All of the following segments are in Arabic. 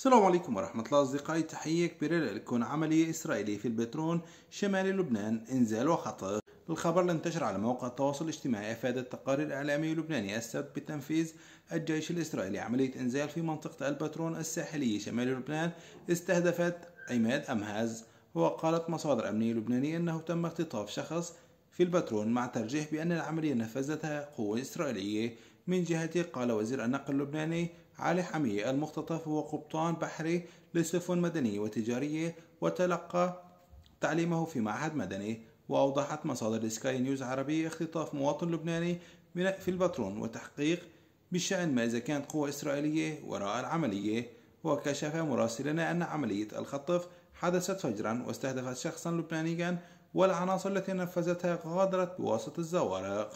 السلام عليكم ورحمة الله أصدقائي تحية كبيرة لكم عملية إسرائيلية في البترون شمال لبنان إنزال وخطر الخبر اللي انتشر على موقع التواصل الاجتماعي أفادت تقارير إعلامية لبنانية السبت بتنفيذ الجيش الإسرائيلي عملية إنزال في منطقة البترون الساحلية شمال لبنان استهدفت عماد أمهاز وقالت مصادر أمنية لبنانية أنه تم اختطاف شخص في الباترون مع ترجيح بأن العملية نفذتها قوة إسرائيلية من جهته قال وزير النقل اللبناني علي حمية المختطف هو قبطان بحري لسفن مدنية وتجارية وتلقى تعليمه في معهد مدني وأوضحت مصادر سكاي نيوز عربي اختطاف مواطن لبناني في الباترون وتحقيق بشأن ما إذا كانت قوة إسرائيلية وراء العملية وكشف مراسلنا أن عملية الخطف حدثت فجرا واستهدفت شخصا لبنانيا والعناصر التي نفذتها غادرت بواسطة الزوارق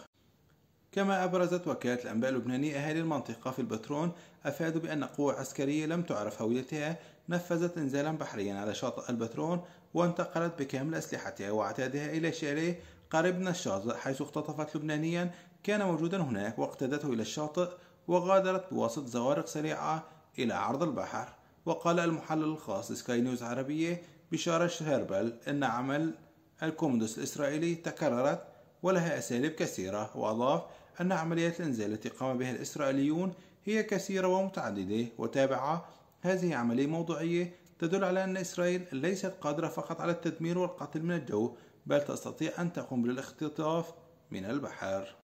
كما أبرزت وكالة الأنباء اللبنانية أهالي المنطقة في البترون أفادوا بأن قوة عسكرية لم تعرف هويتها نفذت إنزالا بحريا على شاطئ البترون وانتقلت بكامل أسلحتها وعتادها إلى شاليه قريب من الشاطئ حيث اختطفت لبنانيا كان موجودا هناك واقتادته إلى الشاطئ وغادرت بواسطة زوارق سريعة إلى عرض البحر وقال المحلل الخاص سكاي نيوز عربية بشارة شهربل إن عمل الكومندوس الإسرائيلي تكررت ولها أساليب كثيرة وأضاف أن عمليات الإنزال التي قام بها الإسرائيليون هي كثيرة ومتعددة وتابعة هذه عملية موضوعية تدل على أن إسرائيل ليست قادرة فقط على التدمير والقتل من الجو بل تستطيع أن تقوم بالاختطاف من البحر